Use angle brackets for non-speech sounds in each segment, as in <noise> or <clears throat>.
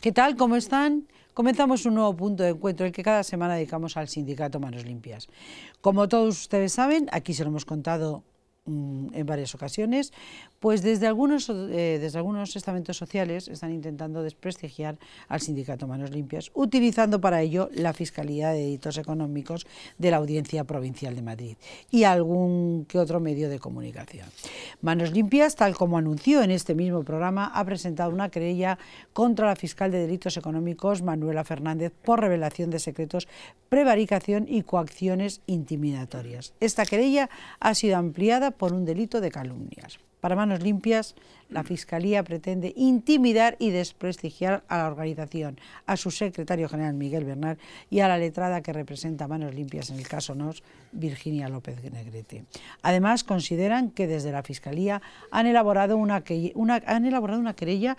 ¿Qué tal? ¿Cómo están? Comenzamos un nuevo punto de encuentro, el que cada semana dedicamos al sindicato Manos Limpias. Como todos ustedes saben, aquí se lo hemos contado Mm, en varias ocasiones, pues desde algunos, eh, desde algunos estamentos sociales están intentando desprestigiar al sindicato Manos Limpias, utilizando para ello la Fiscalía de Delitos Económicos de la Audiencia Provincial de Madrid y algún que otro medio de comunicación. Manos Limpias, tal como anunció en este mismo programa, ha presentado una querella contra la fiscal de Delitos Económicos, Manuela Fernández, por revelación de secretos, prevaricación y coacciones intimidatorias. Esta querella ha sido ampliada por un delito de calumnias. Para manos limpias, la Fiscalía pretende intimidar y desprestigiar a la organización, a su secretario general Miguel Bernal y a la letrada que representa manos limpias en el caso NOS, Virginia López Negrete. Además, consideran que desde la Fiscalía han elaborado una, una, han elaborado una querella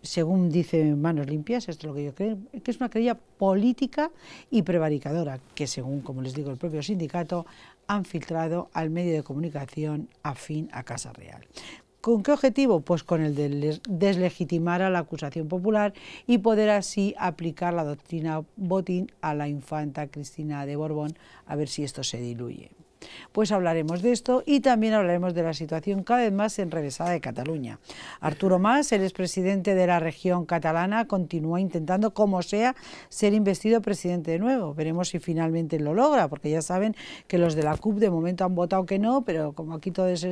según dice Manos Limpias, esto es lo que yo creo, que es una querella política y prevaricadora, que según, como les digo, el propio sindicato, han filtrado al medio de comunicación afín a Casa Real. ¿Con qué objetivo? Pues con el de deslegitimar a la acusación popular y poder así aplicar la doctrina Botín a la infanta Cristina de Borbón, a ver si esto se diluye. Pues hablaremos de esto y también hablaremos de la situación cada vez más enrevesada de Cataluña. Arturo Mas, el expresidente de la región catalana, continúa intentando, como sea, ser investido presidente de nuevo. Veremos si finalmente lo logra, porque ya saben que los de la CUP de momento han votado que no, pero como aquí todo es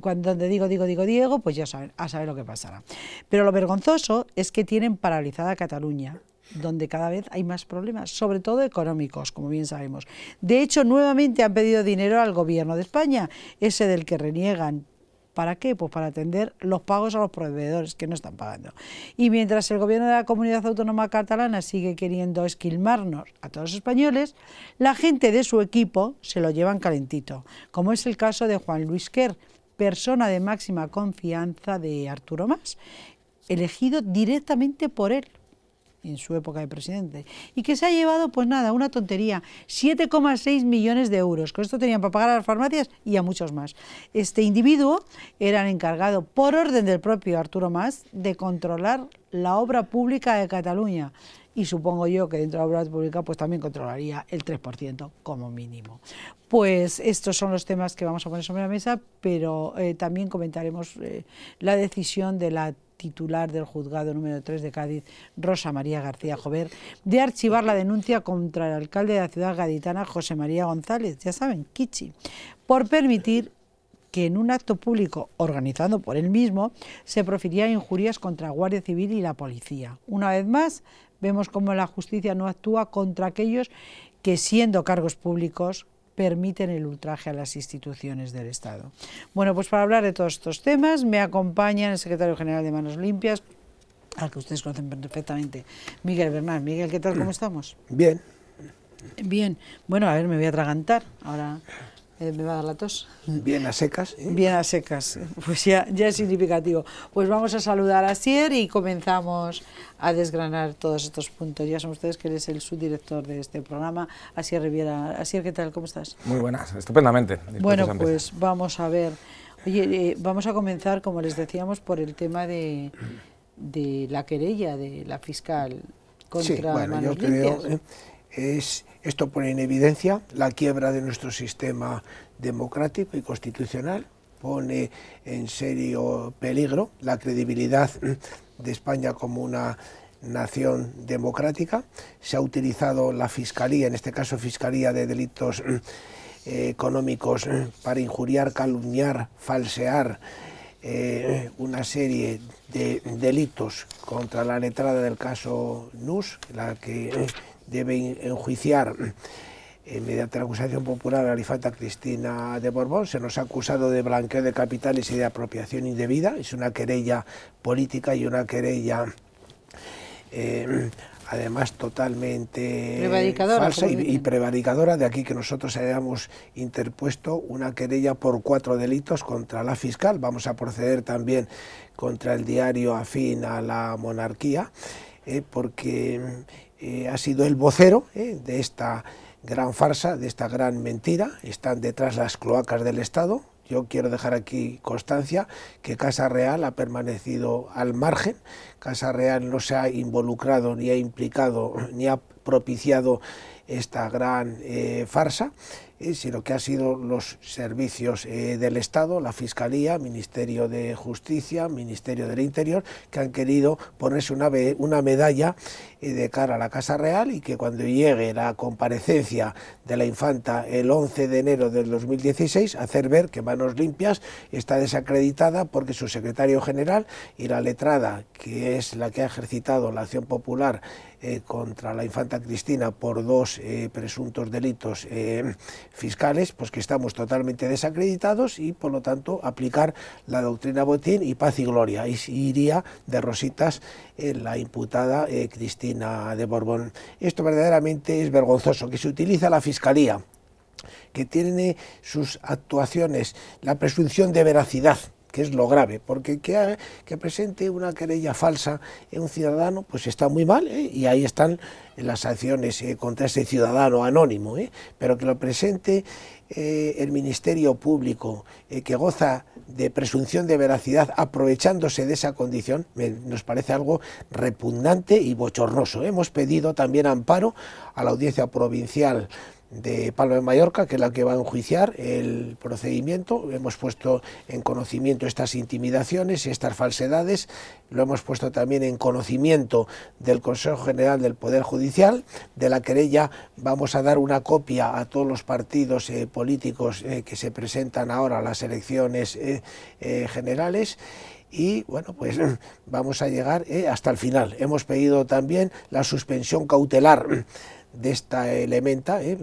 cuando donde digo, digo, digo, Diego, pues ya saben, a saber lo que pasará. Pero lo vergonzoso es que tienen paralizada Cataluña donde cada vez hay más problemas, sobre todo económicos, como bien sabemos. De hecho, nuevamente han pedido dinero al gobierno de España, ese del que reniegan. ¿Para qué? Pues para atender los pagos a los proveedores que no están pagando. Y mientras el gobierno de la comunidad autónoma catalana sigue queriendo esquilmarnos a todos los españoles, la gente de su equipo se lo llevan calentito, como es el caso de Juan Luis Kerr, persona de máxima confianza de Arturo Mas, elegido directamente por él en su época de presidente, y que se ha llevado, pues nada, una tontería, 7,6 millones de euros. Con esto tenían para pagar a las farmacias y a muchos más. Este individuo era el encargado, por orden del propio Arturo Mas, de controlar la obra pública de Cataluña. Y supongo yo que dentro de la obra pública pues también controlaría el 3% como mínimo. Pues estos son los temas que vamos a poner sobre la mesa, pero eh, también comentaremos eh, la decisión de la titular del juzgado número 3 de Cádiz, Rosa María García Jover, de archivar la denuncia contra el alcalde de la ciudad gaditana, José María González, ya saben, Kichi, por permitir que en un acto público organizado por él mismo se profirieran injurias contra Guardia Civil y la policía. Una vez más, vemos cómo la justicia no actúa contra aquellos que siendo cargos públicos permiten el ultraje a las instituciones del Estado. Bueno, pues para hablar de todos estos temas me acompaña el secretario general de Manos Limpias, al que ustedes conocen perfectamente, Miguel Bernal. Miguel, ¿qué tal? ¿Cómo estamos? Bien. Bien. Bueno, a ver, me voy a atragantar ahora. Eh, me va a dar la tos. Bien a secas. ¿eh? Bien a secas, pues ya, ya es significativo. Pues vamos a saludar a Sier y comenzamos a desgranar todos estos puntos. Ya son ustedes que eres el subdirector de este programa, Asier Riviera. Asier, ¿qué tal? ¿Cómo estás? Muy buenas, estupendamente. Bueno, pues vamos a ver. Oye, eh, vamos a comenzar, como les decíamos, por el tema de, de la querella de la fiscal contra sí, bueno, yo creo, es, esto pone en evidencia la quiebra de nuestro sistema democrático y constitucional, pone en serio peligro la credibilidad de España como una nación democrática. Se ha utilizado la Fiscalía, en este caso Fiscalía de Delitos eh, Económicos, para injuriar, calumniar, falsear eh, una serie de delitos contra la letrada del caso NUS, la que eh, debe enjuiciar eh, mediante la acusación popular a la alifata Cristina de Borbón. Se nos ha acusado de blanqueo de capitales y de apropiación indebida. Es una querella política y una querella... Eh, además totalmente falsa y, prevaricadora, de aquí que nosotros hayamos interpuesto una querella por cuatro delitos contra la fiscal. Vamos a proceder también contra el diario afín a la monarquía, eh, porque eh, ha sido el vocero eh, de esta gran farsa, de esta gran mentira. Están detrás las cloacas del Estado. Yo quiero dejar aquí constancia que Casa Real ha permanecido al margen. Casa Real no se ha involucrado, ni ha implicado, <clears throat> ni ha propiciado esta gran eh, farsa, sino que han sido los servicios del Estado, la Fiscalía, Ministerio de Justicia, Ministerio del Interior, que han querido ponerse una medalla de cara a la Casa Real y que cuando llegue la comparecencia de la infanta el 11 de enero del 2016, hacer ver que Manos Limpias está desacreditada porque su secretario general y la letrada, que es la que ha ejercitado la acción popular eh, contra la infanta Cristina por dos eh, presuntos delitos eh, fiscales, pues que estamos totalmente desacreditados y por lo tanto aplicar la doctrina botín y paz y gloria. Y iría de rositas eh, la imputada eh, Cristina de Borbón. Esto verdaderamente es vergonzoso, que se utiliza la Fiscalía, que tiene sus actuaciones, la presunción de veracidad que es lo grave, porque que, ah, presente una querella falsa en un ciudadano, pues está muy mal, ¿eh? y ahí están las acciones contra ese ciudadano anónimo, pero que lo presente el Ministerio Público, que goza de presunción de veracidad aprovechándose de esa condición nos parece algo repugnante y bochornoso. Hemos pedido también amparo a la audiencia provincial de Palma de Mallorca, que es la que va a enjuiciar el procedimiento. Hemos puesto en conocimiento estas intimidaciones y estas falsedades. Lo hemos puesto también en conocimiento del Consejo General del Poder Judicial. De la querella vamos a dar una copia a todos los partidos eh, políticos eh, que se presentan ahora a las elecciones eh, generales y bueno, pues <clears throat> vamos a llegar hasta el final. Hemos pedido también la suspensión cautelar de esta elementa, ¿eh?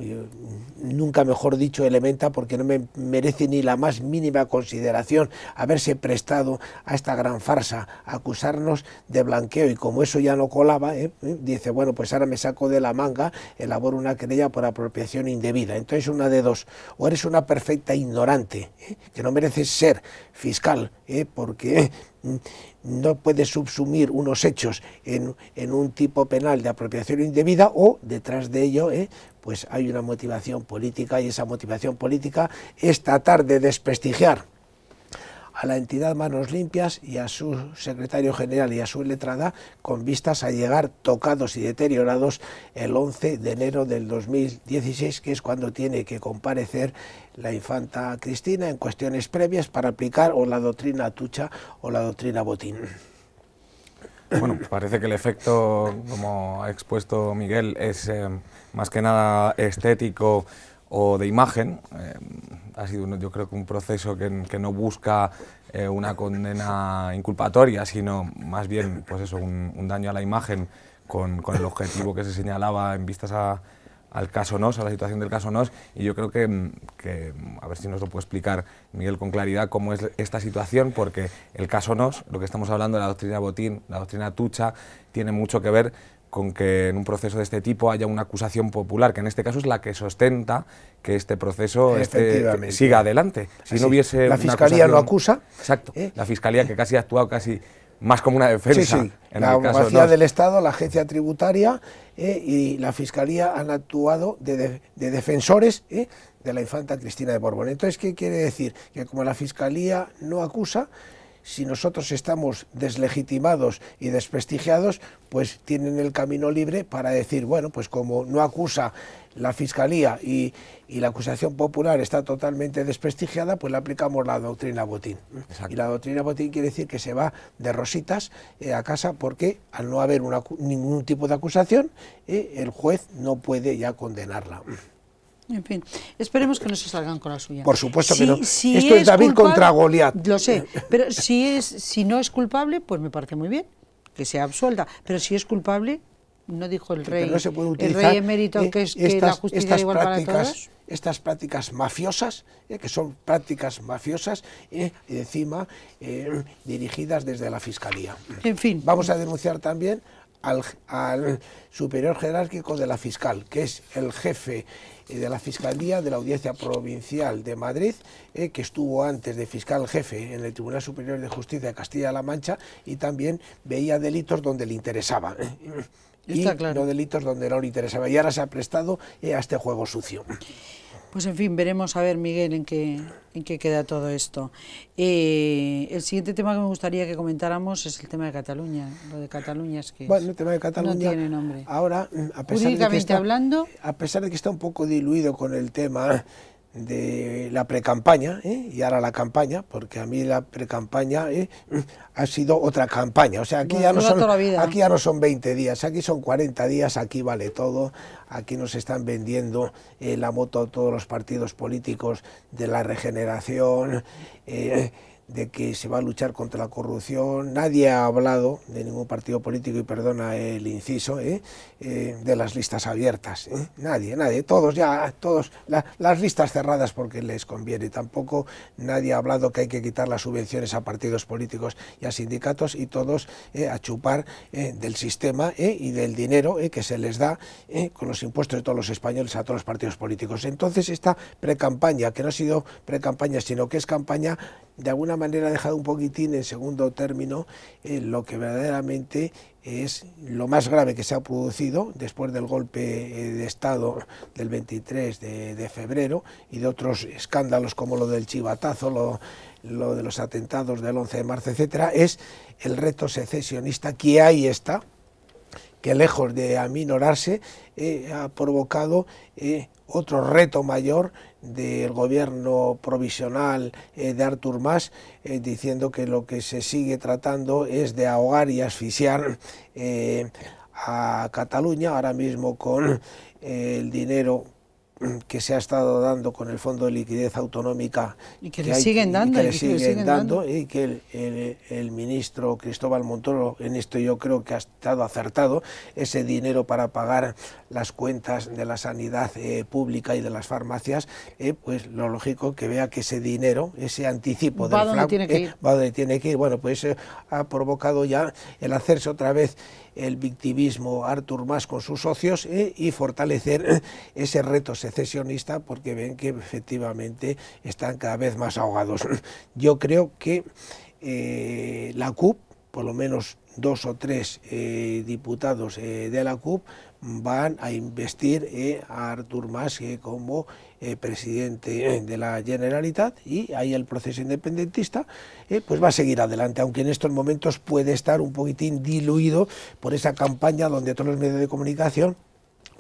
nunca mejor dicho elementa porque no me merece ni la más mínima consideración haberse prestado a esta gran farsa, acusarnos de blanqueo y como eso ya no colaba, ¿eh? ¿Eh? dice, bueno, pues ahora me saco de la manga, elaboro una querella por apropiación indebida. Entonces una de dos, o eres una perfecta ignorante, que no mereces ser fiscal, porque no puede subsumir unos hechos en, un tipo penal de apropiación indebida o detrás de ello ¿eh? pues hay una motivación política y esa motivación política es tratar de desprestigiar a la entidad Manos Limpias y a su secretario general y a su letrada con vistas a llegar tocados y deteriorados el 11 de enero del 2016, que es cuando tiene que comparecer la infanta Cristina en cuestiones previas para aplicar o la doctrina Tucha o la doctrina Botín. Bueno, pues parece que el efecto, como ha expuesto Miguel, es eh, más que nada estético o de imagen. Eh, ha sido, yo creo que un proceso que, no busca eh, una condena inculpatoria, sino más bien, pues eso, un, daño a la imagen con, el objetivo que se señalaba en vistas a, al caso NOS, a la situación del caso NOS, y yo creo que, que, a ver si nos lo puede explicar Miguel con claridad cómo es esta situación, porque el caso NOS, lo que estamos hablando de la doctrina Botín, la doctrina Tucha, tiene mucho que ver con que en un proceso de este tipo haya una acusación popular, que en este caso es la que sostenta que este proceso este, siga adelante. Si no hubiese la fiscalía no acusa, exacto, ¿eh? la fiscalía que casi ha actuado casi más como una defensa. Sí, sí. la abogacía del Estado, la agencia tributaria ¿eh? y la fiscalía han actuado de, defensores ¿eh? de la infanta Cristina de Borbón. Entonces, ¿qué quiere decir? Que como la fiscalía no acusa, si nosotros estamos deslegitimados y desprestigiados, pues tienen el camino libre para decir, bueno, pues como no acusa la Fiscalía y, la acusación popular está totalmente desprestigiada, pues le aplicamos la doctrina Botín. Y la doctrina Botín quiere decir que se va de rositas eh, a casa porque al no haber ningún tipo de acusación, eh, el juez no puede ya condenarla. En fin, esperemos que no se salgan con la suya. Por supuesto que no. Esto es, David contra Goliat. Lo sé, pero si, es, si no es culpable, pues me parece muy bien que sea absuelta. Pero si es culpable, no dijo el rey, el rey emérito, eh, que es estas, la justicia estas igual prácticas, para todos. Estas prácticas mafiosas, eh, que son prácticas mafiosas, eh, y encima dirigidas desde la fiscalía. En fin. Vamos a denunciar también al, superior jerárquico de la fiscal, que es el jefe eh, de la Fiscalía de la Audiencia Provincial de Madrid, eh, que estuvo antes de fiscal jefe en el Tribunal Superior de Justicia de Castilla-La Mancha y también veía delitos donde le interesaba. Eh, y no delitos donde no le interesaba. Y ahora se ha prestado a este juego sucio. Pues en fin, veremos a ver, Miguel, en qué, en qué queda todo esto. Eh, el siguiente tema que me gustaría que comentáramos es el tema de Cataluña. Lo de Cataluña es que no tiene nombre. Ahora, a pesar, de hablando, a pesar de que está un poco diluido con el tema de la precampaña ¿eh? y ahora la campaña, porque a mí la precampaña ¿eh? ha sido otra campaña. O sea, aquí, ya no son, aquí ya no son 20 días, aquí son 40 días, aquí vale todo, aquí nos están vendiendo eh, la moto a todos los partidos políticos de la regeneración. Eh, de que se va a luchar contra la corrupción. Nadie ha hablado de ningún partido político, y perdona el inciso, ¿eh? Eh, de las listas abiertas. ¿eh? Nadie, nadie. Todos ya, todos. las listas cerradas porque les conviene. Tampoco nadie ha hablado que hay que quitar las subvenciones a partidos políticos y a sindicatos y todos a chupar del sistema y del dinero que se les da con los impuestos de todos los españoles a todos los partidos políticos. Entonces esta precampaña, que no ha sido precampaña, sino que es campaña de alguna manera ha dejado un poquitín en segundo término eh, lo que verdaderamente es lo más grave que se ha producido después del golpe eh, de Estado del 23 de, febrero y de otros escándalos como lo del chivatazo, lo, de los atentados del 11 de marzo, etcétera, es el reto secesionista que ahí está, que lejos de aminorarse eh, ha provocado otro reto mayor del gobierno provisional eh, de Artur Mas, eh, diciendo que lo que se sigue tratando es de ahogar y asfixiar eh, a Cataluña, ahora mismo con el dinero <clears throat> que se ha estado dando con el Fondo de Liquidez Autonómica. Y que, le siguen dando. Y que, el, ministro Cristóbal Montoro, en esto yo creo que ha estado acertado, ese dinero para pagar las cuentas de la sanidad eh, pública y de las farmacias, eh, pues lo lógico que vea que ese dinero, ese anticipo va tiene eh, va donde tiene que ir. Bueno, pues ha provocado ya el hacerse otra vez el victimismo Artur más con sus socios eh, y fortalecer eh, ese reto secesionista porque ven que efectivamente están cada vez más ahogados. <clears throat> Yo creo que eh, la CUP, por lo menos dos o tres diputados de la CUP, van a investir eh, a Artur Mas eh, como eh, presidente de la Generalitat y ahí el proceso independentista pues va a seguir adelante, aunque en estos momentos puede estar un poquitín diluido por esa campaña donde todos los medios de comunicación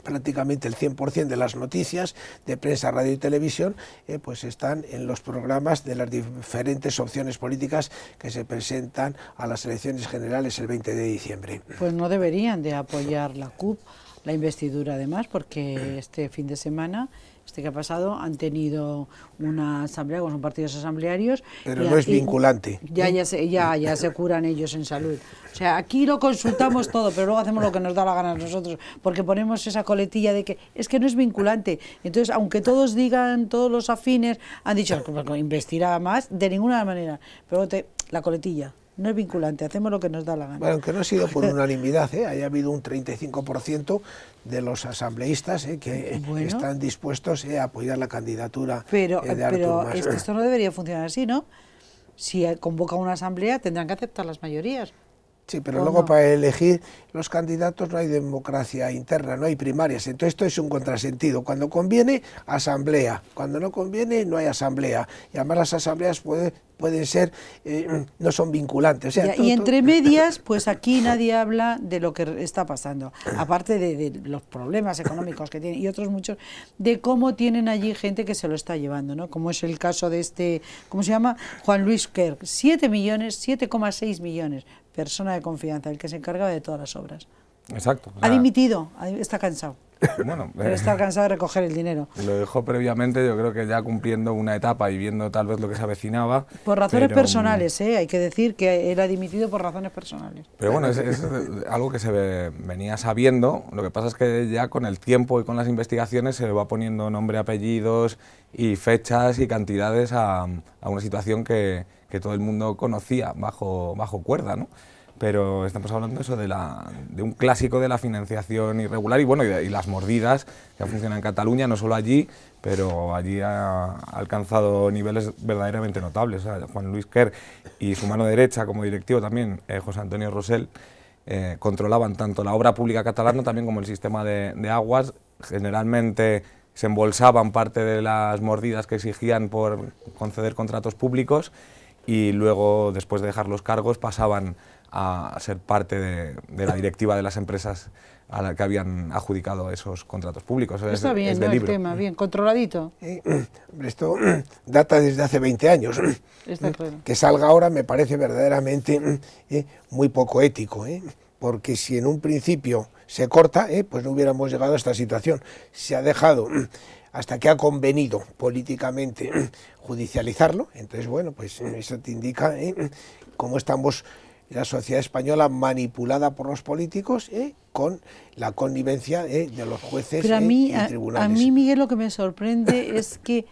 prácticamente el 100% de las noticias de prensa, radio y televisión, pues están en los programas de las diferentes opciones políticas que se presentan a las elecciones generales el 20 de diciembre. Pues no deberían de apoyar la CUP la investidura además, porque <clears throat> este fin de semana, este que ha pasado, han tenido una asamblea con son partidos asamblearios. Pero no es vinculante. Ya, ya, se, ya, <clears throat> ya se curan ellos en salud. O sea, aquí lo consultamos todo, pero luego hacemos lo que nos da la gana nosotros, porque ponemos esa coletilla de que es que no es vinculante. Entonces, aunque todos digan, todos los afines, han dicho, pues, pues, investirá más, de ninguna manera. Pero la coletilla. No es vinculante, hacemos lo que nos da la gana. Bueno, aunque no ha sido por <laughs> unanimidad, ¿eh? haya habido un 35% de los asambleístas ¿eh? que están dispuestos ¿eh? a apoyar la candidatura pero, esto no debería funcionar así, ¿no? Si convoca una asamblea tendrán que aceptar las mayorías. Sí, pero luego para elegir los candidatos no hay democracia interna, no hay primarias. Entonces esto es un contrasentido. Cuando conviene, asamblea. Cuando no conviene, no hay asamblea. Y además las asambleas pueden pueden ser, eh, no son vinculantes. y entre medias, pues aquí nadie habla de lo que está pasando, aparte de, los problemas económicos que tienen y otros muchos, de cómo tienen allí gente que se lo está llevando, ¿no? Como es el caso de este, ¿cómo se llama? Juan Luis Kerr, 7 millones, 7,6 millones, persona de confianza, el que se encargaba de todas las obras. Exacto. ha dimitido, está cansado. Bueno, <laughs> pero está eh, cansado de recoger el dinero. Lo dejó previamente, yo creo que ya cumpliendo una etapa y viendo tal vez lo que se avecinaba. Por razones mm, personales, ¿eh? hay que decir que era dimitido por razones personales. Pero bueno, es, eh, algo que se venía sabiendo, lo que pasa es que ya con el tiempo y con las investigaciones se le va poniendo nombre, apellidos y fechas y cantidades a, una situación que, todo el mundo conocía bajo, bajo cuerda, ¿no? pero estamos hablando eso de, la, de un clásico de la financiación irregular y bueno y, las mordidas que han en Cataluña, no solo allí, pero allí ha alcanzado niveles verdaderamente notables. Juan Luis Kerr y su mano derecha como directivo también, eh, José Antonio Rosell, eh, controlaban tanto la obra pública catalana también como el sistema de, de aguas. Generalmente se embolsaban parte de las mordidas que exigían por conceder contratos públicos y luego, después de dejar los cargos, pasaban a ser parte de, la directiva de las empresas a la que habían adjudicado esos contratos públicos. Está bien, el tema, bien, controladito. <clears throat> esto <clears throat> data desde hace 20 años. <clears throat> Que salga ahora me parece verdaderamente eh, muy poco ético, ¿eh? porque si en un principio se corta, ¿eh? pues no hubiéramos llegado a esta situación. Se ha dejado hasta que ha convenido políticamente judicializarlo, entonces bueno, pues eso te indica cómo estamos la sociedad española manipulada por los políticos ¿eh? con la connivencia ¿eh? de los jueces Pero a ¿eh? mí, tribunales. A, mí, Miguel, lo que me sorprende <laughs> es que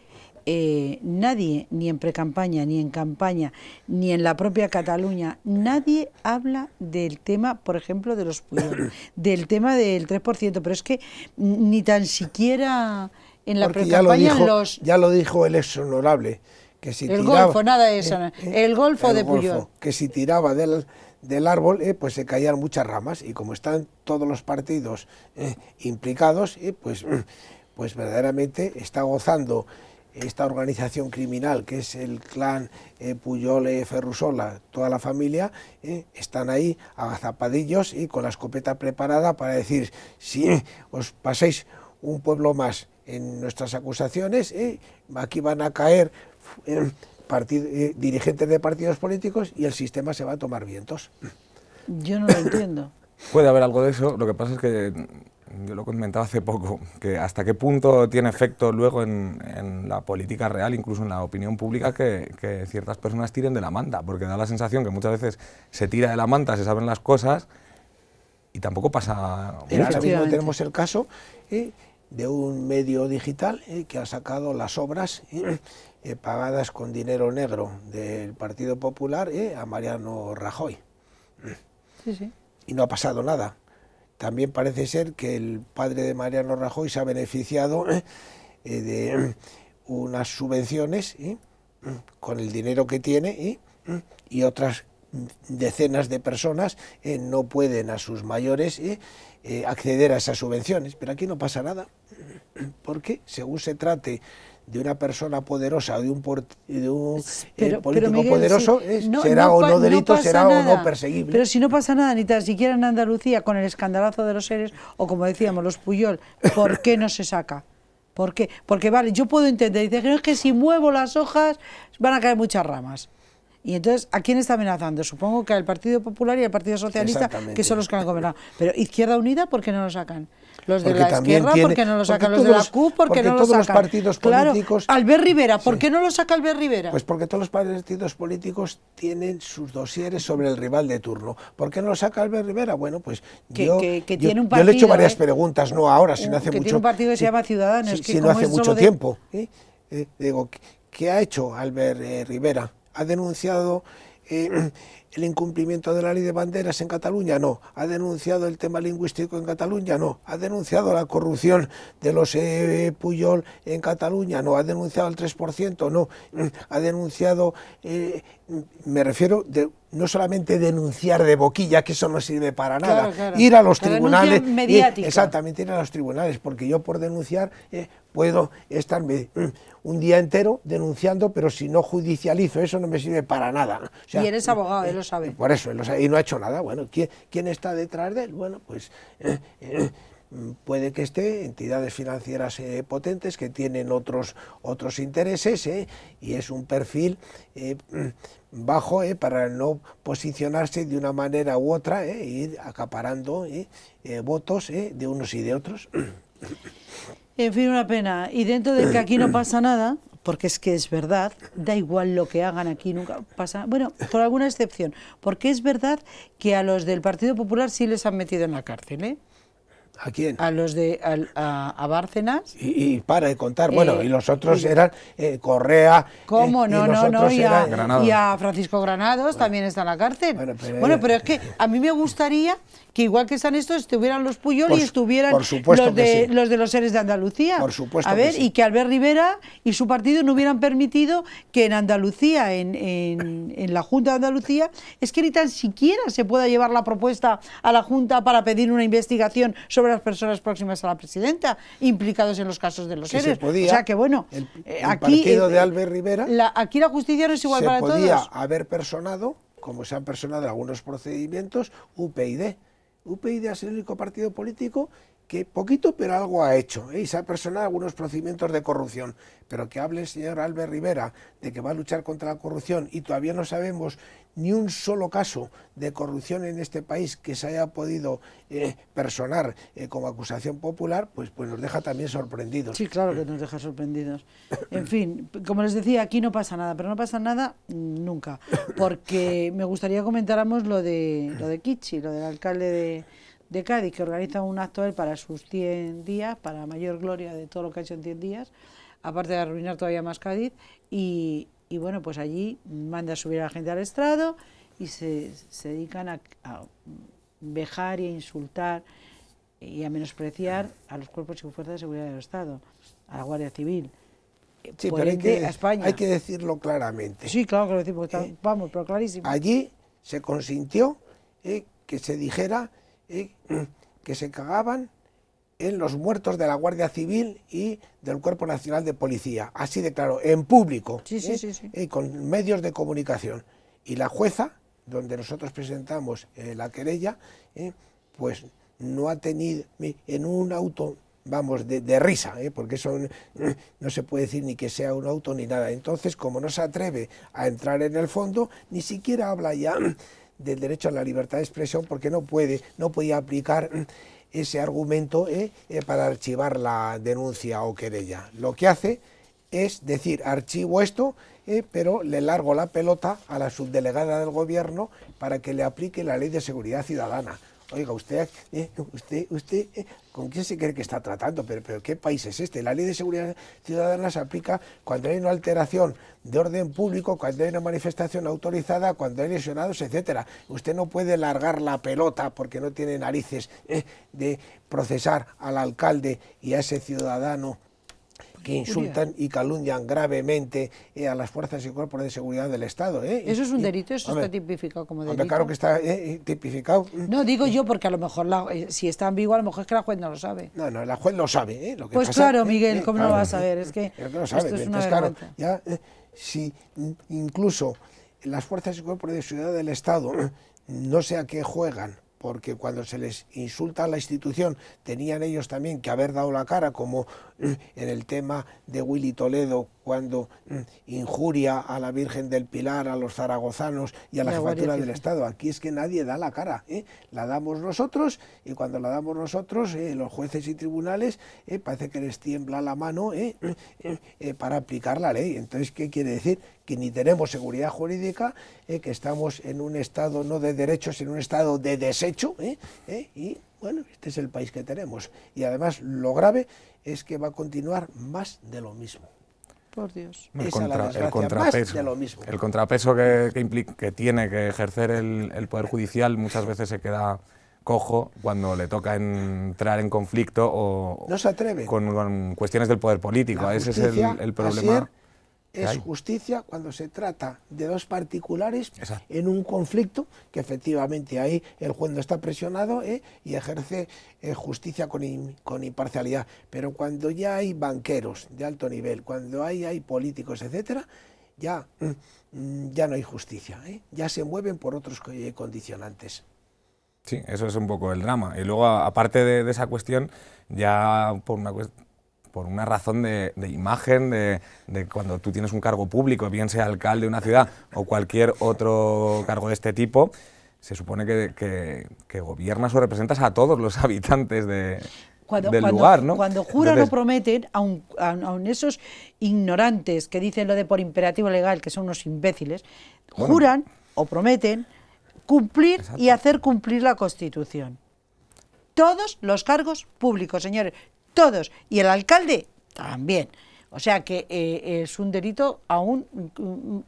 nadie, ni en precampaña, ni en campaña, ni en la propia Cataluña, nadie habla del tema, por ejemplo, de los pueblos, <coughs> del tema del 3%, pero es que ni tan siquiera en la precampaña Ya lo dijo el exhonorable. honorable el golfo, nada de eh, eso, eh, el golfo de Puyol. Que si tiraba del, árbol, eh, pues se caían muchas ramas y como están todos los partidos implicados, pues, <clears throat> pues verdaderamente está gozando esta organización criminal que es el clan Puyol Ferrusola, toda la familia, están ahí agazapadillos y con la escopeta preparada para decir, si os pasáis un pueblo más en nuestras acusaciones, aquí van a caer eh, dirigentes de partidos políticos y el sistema se va a tomar vientos. Yo no lo entiendo. <laughs> Puede haber algo de eso, lo que pasa es que mm, yo lo comentaba hace poco, que hasta qué punto tiene efecto luego en, la política real, incluso en la opinión pública, que, ciertas personas tiren de la manta, porque da la sensación que muchas veces se tira de la manta, se saben las cosas y tampoco pasa... Ahora mismo tenemos el caso eh, de un medio digital eh, que ha sacado las obras eh, eh, pagadas con dinero negro del Partido Popular a Mariano Rajoy. Y no ha pasado nada. También parece ser que el padre de Mariano Rajoy se ha beneficiado de unas subvenciones con el dinero que tiene y otras decenas de personas no pueden a sus mayores eh, acceder a esas subvenciones, pero aquí no pasa nada, porque según se trate de una persona poderosa o de un, político poderoso, será o no delito, será o no perseguible. Pero si no pasa nada, ni tan siquiera en Andalucía, con el escandalazo de los seres, o como decíamos, los Puyol, ¿por qué no se saca? ¿Por qué? Porque vale, yo puedo entender, dice, es que si muevo las hojas van a caer muchas ramas. Y entonces, ¿a quién está amenazando? Supongo que al Partido Popular y al Partido Socialista, que son los que han gobernado. Pero Izquierda Unida, ¿por qué no lo sacan? Los de la izquierda, ¿por qué no lo sacan? Los de la CUP, ¿por qué no lo sacan? todos los partidos políticos... Claro, Albert Rivera, ¿por qué no lo saca Albert Rivera? Pues porque todos los partidos políticos tienen sus dosieres sobre el rival de turno. ¿Por qué no lo saca Albert Rivera? Bueno, pues yo, le he hecho varias ¿eh? preguntas, no ahora, sino uh, hace mucho... que tiene un partido que se llama Ciudadanos. Si, no hace mucho tiempo. ¿Eh? Eh, digo, ¿qué ha hecho Albert Rivera? ha denunciado eh, <clears throat> eh, el incumplimiento de la ley de banderas en Cataluña, no. Ha denunciado el tema lingüístico en Cataluña, no. Ha denunciado la corrupción de los eh, eh Puyol en Cataluña, no. Ha denunciado el 3%, no. <clears throat> Ha denunciado, eh, me refiero, no solamente denunciar de boquilla, que eso no sirve para nada. Ir a los tribunales. Eh, exactamente, ir a los tribunales, porque yo por denunciar puedo estar mm, un día entero denunciando, pero si no judicializo, eso no me sirve para nada. y eres abogado de los sabe. Por eso, y no ha hecho nada. Bueno, ¿quién, está detrás de él? Bueno, pues eh, eh, puede que esté entidades financieras eh, potentes que tienen otros, otros intereses y es un perfil bajo para no posicionarse de una manera u otra, y ir acaparando votos de unos y de otros. En fin, una pena. Y dentro de que aquí no pasa nada, porque es que es verdad, da igual lo que hagan aquí, nunca pasa, bueno, por alguna excepción, porque es verdad que a los del Partido Popular sí les han metido en la cárcel, ¿eh? ¿A quién? A los de a, a Bárcenas. Y, para de contar, bueno, eh, y los otros eran eh, Correa. Eh, ¿Cómo? no, y no, no, y a, Francisco Granados también está en la cárcel. Bueno pero, es que a mí me gustaría que igual que están estos, estuvieran los Puyol y estuvieran los, de, los seres de Andalucía. Por supuesto. A ver, y que Albert Rivera y su partido no hubieran permitido que en Andalucía, en, en, en la Junta de Andalucía, es que ni tan siquiera se pueda llevar la propuesta a la Junta para pedir una investigación sobre las personas próximas a la presidenta, implicados en los casos de los seres. o sea que bueno, el, eh, aquí, partido eh, de Albert Rivera, la, aquí la justicia no es igual para todos. Se podía haber personado, como se han personado algunos procedimientos, UPyD. UPyD es el único partido político que poquito pero algo ha hecho ¿eh? y se ha personado algunos procedimientos de corrupción. Pero que hable el señor Albert Rivera de que va a luchar contra la corrupción y todavía no sabemos ni un solo caso de corrupción en este país que se haya podido eh, personar eh, como acusación popular, pues, pues nos deja también sorprendidos. Sí, claro que eh. nos deja sorprendidos. En fin, como les decía, aquí no pasa nada, pero no pasa nada nunca, porque me gustaría comentáramos lo de, lo de Kichi, lo del alcalde de, Cádiz, que organiza un acto para sus 100 días, para mayor gloria de todo lo que ha hecho en 100 días, aparte de arruinar todavía más Cádiz, y, y bueno, pues allí manda a subir a la gente al estrado y se, dedican a, a, vejar y a insultar y a menospreciar a los cuerpos y fuerzas de seguridad del Estado, a la Guardia Civil. Eh, sí, pero hay que, a España. hay que decirlo claramente. Sí, claro que lo decimos, eh, vamos, pero clarísimo. Allí se consintió eh, que se dijera que se cagaban en los muertos de la Guardia Civil y del Cuerpo Nacional de Policía, así de claro, en público, ¿eh? y con medios de comunicación. Y la jueza, donde nosotros presentamos eh, la querella, ¿eh? pues no ha tenido, en un auto, vamos, de, risa, porque eso <clears throat> no se puede decir ni que sea un auto ni nada. Entonces, como no se atreve a entrar en el fondo, ni siquiera habla ya <clears throat> del derecho a la libertad de expresión, porque no puede, no podía aplicar ese argumento ¿eh? Eh, para archivar la denuncia o querella. Lo que hace es decir, archivo esto, ¿eh? pero le largo la pelota a la subdelegada del gobierno para que le aplique la ley de seguridad ciudadana. Oiga, usted, eh, usted, usted, eh, ¿con quién se cree que está tratando? Pero, pero ¿qué país es este? La ley de seguridad ciudadana se aplica cuando hay una alteración de orden público, cuando hay una manifestación autorizada, cuando hay lesionados, etcétera. Usted no puede largar la pelota porque no tiene narices eh, de procesar al alcalde y a ese ciudadano que insultan y calumnian gravemente eh, a las fuerzas y cuerpos de seguridad del Estado. ¿eh? Eso es un delito, eso está tipificado como delito. claro que está eh, eh, tipificado. No, digo yo porque a lo mejor, si está ambiguo, a lo mejor es que la juez no lo sabe. No, no, la juez lo sabe. pues claro, Miguel, ¿cómo no lo vas a saber? Es que, lo esto es una claro, ya, si incluso las fuerzas y cuerpos de seguridad del Estado no sé a qué juegan porque cuando se les insulta a la institución tenían ellos también que haber dado la cara, como eh, en el tema de Willy Toledo cuando mm, injuria a la Virgen del Pilar, a los zaragozanos y a la, jefatura del Estado. Aquí es que nadie da la cara, ¿eh? la damos nosotros y cuando la damos nosotros, eh, los jueces y tribunales, eh, parece que les tiembla la mano para aplicar la ley. Entonces, ¿qué quiere decir? Que ni tenemos seguridad jurídica, que estamos en un estado no de derechos, en un estado de desecho y bueno, este es el país que tenemos. Y además lo grave es que va a continuar más de lo mismo. Por Dios. El, contrapeso, que, tiene que ejercer el, Poder Judicial muchas veces se queda cojo cuando le toca entrar en conflicto o no se atreve. Con, cuestiones del poder político, Ese es el problema es justicia cuando se trata de dos particulares en un conflicto que efectivamente ahí el juez no está presionado ¿eh? y ejerce eh, justicia con, imparcialidad. Pero cuando ya hay banqueros de alto nivel, cuando hay, hay políticos, etcétera, ya, mm, ya no hay justicia, ¿eh? ya se mueven por otros condicionantes. Sí, eso es un poco el drama. Y luego, aparte de esa cuestión, ya por una cuestión por una razón de, imagen, de, cuando tú tienes un cargo público, bien sea alcalde de una ciudad o cualquier otro cargo de este tipo, se supone que, gobiernas o representas a todos los <laughs> habitantes de, del lugar, ¿no? Cuando juran o prometen, aun, esos ignorantes que dicen lo de por imperativo legal, que son unos imbéciles, juran o prometen cumplir y hacer cumplir la Constitución. Todos los cargos públicos, señores, todos, y el alcalde también. O sea que eh, es un delito aún mm, mm,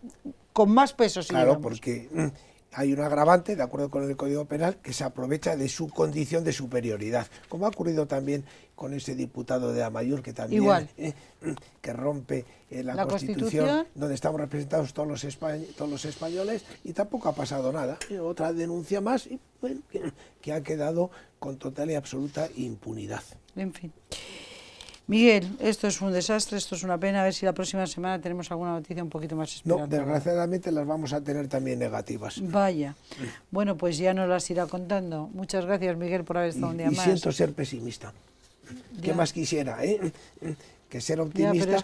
con más peso. claro, porque mm, hay un agravante, de acuerdo con el Código Penal, que se aprovecha de su condición de superioridad, como ha ocurrido también con ese diputado de Amayur, que también eh, que rompe eh, la, Constitución, donde estamos representados todos los, españoles, y tampoco ha pasado nada. Eh, otra denuncia más y, que, que ha quedado con total y absoluta impunidad. En fin. Miguel, esto es un desastre, esto es una pena. A ver si la próxima semana tenemos alguna noticia un poquito más esperada. No, desgraciadamente las vamos a tener también negativas. Vaya. Bueno, pues ya nos las irá contando. Muchas gracias, Miguel, por haber estado un día y más. siento ser pesimista. ¿Qué más quisiera? Eh? Que ser optimista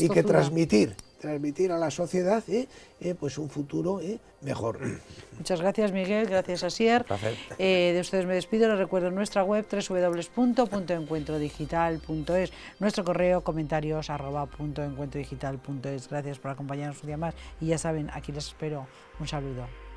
y que transmitir transmitir a la sociedad ¿eh? Eh, pues un futuro ¿eh? mejor. <clears throat> Muchas gracias Miguel, gracias Asier. de ustedes me despido, les recuerdo nuestra web www.encuentrodigital.es, nuestro correo comentarios arroba punto Gracias por acompañarnos un día más y ya saben, aquí les espero. Un saludo.